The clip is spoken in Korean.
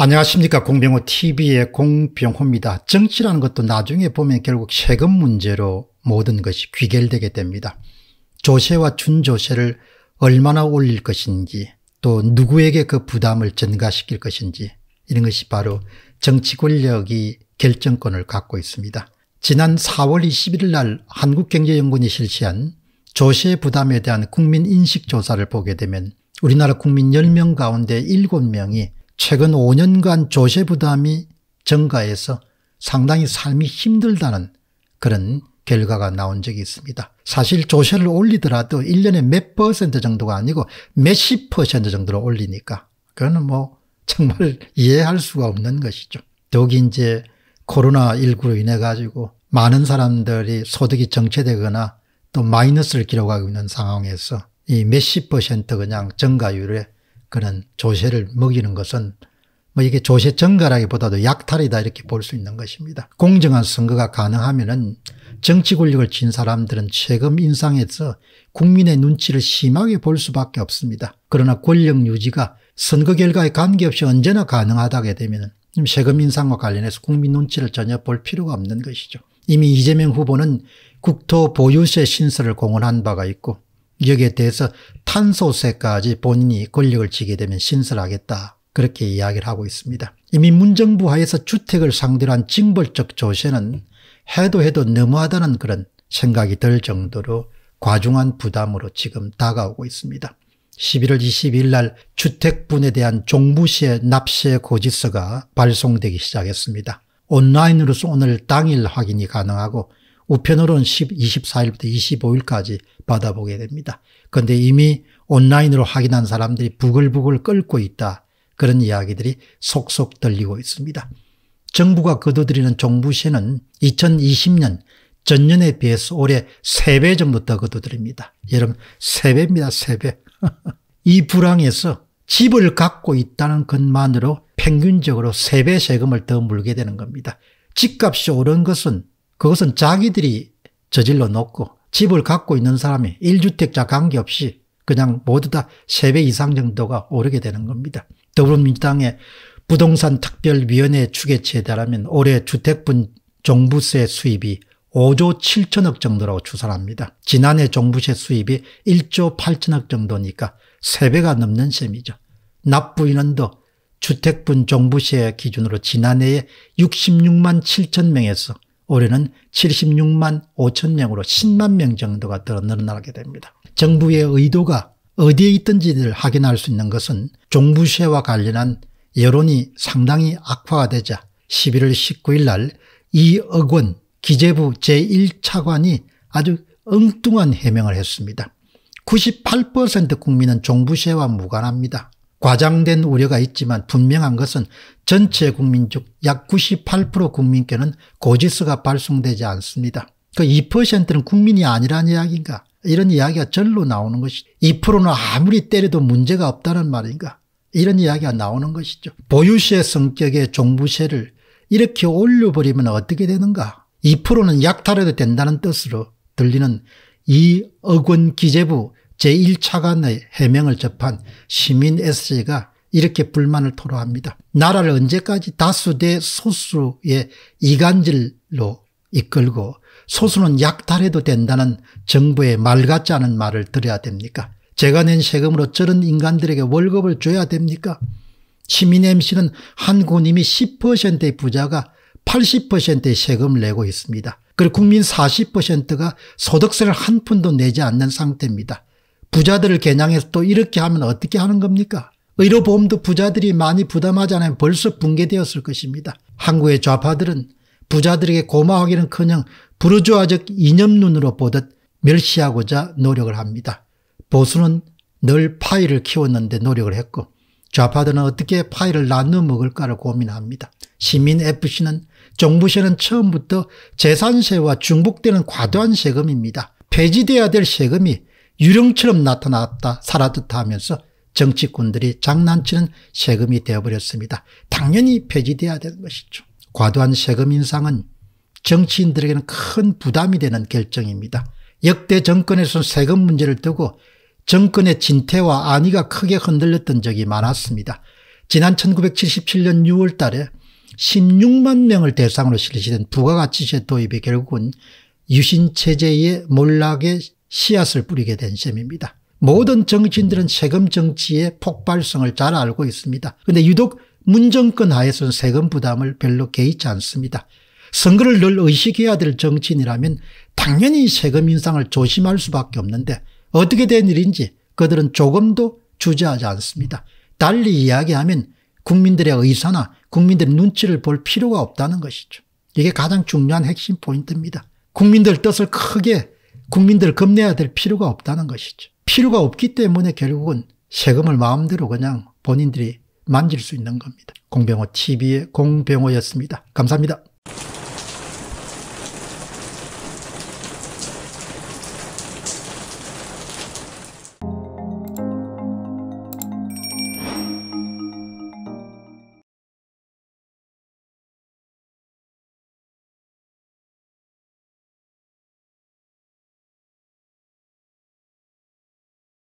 안녕하십니까 공병호 tv의 공병호입니다. 정치라는 것도 나중에 보면 결국 세금 문제로 모든 것이 귀결되게 됩니다. 조세와 준조세를 얼마나 올릴 것인지 또 누구에게 그 부담을 증가시킬 것인지 이런 것이 바로 정치 권력이 결정권을 갖고 있습니다. 지난 4월 21일 날 한국경제연구원이 실시한 조세 부담에 대한 국민인식조사를 보게 되면 우리나라 국민 10명 가운데 7명이 최근 5년간 조세 부담이 증가해서 상당히 삶이 힘들다는 그런 결과가 나온 적이 있습니다. 사실 조세를 올리더라도 1년에 몇 퍼센트 정도가 아니고 몇십 퍼센트 정도로 올리니까 그거는 뭐 정말 이해할 수가 없는 것이죠. 더욱이 이제 코로나19로 인해 가지고 많은 사람들이 소득이 정체되거나 또 마이너스를 기록하고 있는 상황에서 이 몇십 퍼센트 그냥 증가율에 그런 조세를 먹이는 것은 뭐 이게 조세 증가라기보다도 약탈이다 이렇게 볼 수 있는 것입니다. 공정한 선거가 가능하면은 정치 권력을 쥔 사람들은 세금 인상에서 국민의 눈치를 심하게 볼 수밖에 없습니다. 그러나 권력 유지가 선거 결과에 관계없이 언제나 가능하다게 되면은 세금 인상과 관련해서 국민 눈치를 전혀 볼 필요가 없는 것이죠. 이미 이재명 후보는 국토 보유세 신설을 공언한 바가 있고 여기에 대해서 탄소세까지 본인이 권력을 지게 되면 신설하겠다. 그렇게 이야기를 하고 있습니다. 이미 문정부 하에서 주택을 상대로 한 징벌적 조세는 해도 해도 너무하다는 그런 생각이 들 정도로 과중한 부담으로 지금 다가오고 있습니다. 11월 22일 날 주택분에 대한 종부시의 납세 고지서가 발송되기 시작했습니다. 온라인으로서 오늘 당일 확인이 가능하고 우편으로는 10, 24일부터 25일까지 받아보게 됩니다. 그런데 이미 온라인으로 확인한 사람들이 부글부글 끓고 있다. 그런 이야기들이 속속 들리고 있습니다. 정부가 거둬들이는 종부세는 2020년 전년에 비해서 올해 3배 정도 더 거둬들입니다. 여러분 3배입니다. 3배. 이 불황에서 집을 갖고 있다는 것만으로 평균적으로 3배 세금을 더 물게 되는 겁니다. 집값이 오른 것은 그것은 자기들이 저질러 놓고 집을 갖고 있는 사람이 1주택자 관계없이 그냥 모두 다 3배 이상 정도가 오르게 되는 겁니다. 더불어민주당의 부동산 특별위원회 추계치에 따르면 올해 주택분 종부세 수입이 5조 7천억 정도라고 추산합니다. 지난해 종부세 수입이 1조 8천억 정도니까 3배가 넘는 셈이죠. 납부인원도 주택분 종부세 기준으로 지난해에 66만 7천 명에서 올해는 76만 5천 명으로 10만 명 정도가 더 늘어나게 됩니다. 정부의 의도가 어디에 있든지를 확인할 수 있는 것은 종부세와 관련한 여론이 상당히 악화가 되자 11월 19일 날 이억원 기재부 제1차관이 아주 엉뚱한 해명을 했습니다. 98% 국민은 종부세와 무관합니다. 과장된 우려가 있지만 분명한 것은 전체 국민 중 약 98% 국민께는 고지서가 발송되지 않습니다. 그 2%는 국민이 아니란 이야기인가 이런 이야기가 절로 나오는 것이 2%는 아무리 때려도 문제가 없다는 말인가 이런 이야기가 나오는 것이죠. 보유세 성격의 종부세를 이렇게 올려버리면 어떻게 되는가 2%는 약탈해도 된다는 뜻으로 들리는 이 억원 기재부 제1차관의 해명을 접한 시민 S가 이렇게 불만을 토로합니다. 나라를 언제까지 다수 대 소수의 이간질로 이끌고 소수는 약탈해도 된다는 정부의 말 같지 않은 말을 들어야 됩니까? 제가 낸 세금으로 저런 인간들에게 월급을 줘야 됩니까? 시민 MC는 한 군임이 10%의 부자가 80%의 세금을 내고 있습니다. 그리고 국민 40%가 소득세를 한 푼도 내지 않는 상태입니다. 부자들을 겨냥해서 또 이렇게 하면 어떻게 하는 겁니까? 의료보험도 부자들이 많이 부담하지 않으면 벌써 붕괴되었을 것입니다. 한국의 좌파들은 부자들에게 고마워하기는커녕 부르주아적 이념눈으로 보듯 멸시하고자 노력을 합니다. 보수는 늘 파이를 키웠는데 노력을 했고 좌파들은 어떻게 파이를 나누어 먹을까를 고민합니다. 시민FC는 정부세는 처음부터 재산세와 중복되는 과도한 세금입니다. 폐지돼야 될 세금이 유령처럼 나타났다 사라졌다 하면서 정치꾼들이 장난치는 세금이 되어버렸습니다. 당연히 폐지돼야 되는 것이죠. 과도한 세금 인상은 정치인들에게는 큰 부담이 되는 결정입니다. 역대 정권에서 세금 문제를 두고 정권의 진퇴와 안위가 크게 흔들렸던 적이 많았습니다. 지난 1977년 6월 달에 16만 명을 대상으로 실시된 부가가치세 도입이 결국은 유신체제의 몰락의 씨앗을 뿌리게 된 셈입니다. 모든 정치인들은 세금 정치의 폭발성을 잘 알고 있습니다. 그런데 유독 문정권 하에서는 세금 부담을 별로 개의치 않습니다. 선거를 늘 의식해야 될 정치인이라면 당연히 세금 인상을 조심할 수밖에 없는데 어떻게 된 일인지 그들은 조금도 주저하지 않습니다. 달리 이야기하면 국민들의 의사나 국민들의 눈치를 볼 필요가 없다는 것이죠. 이게 가장 중요한 핵심 포인트입니다. 국민들 뜻을 크게 국민들 겁내야 될 필요가 없다는 것이죠. 필요가 없기 때문에 결국은 세금을 마음대로 그냥 본인들이 만질 수 있는 겁니다. 공병호 TV의 공병호였습니다. 감사합니다.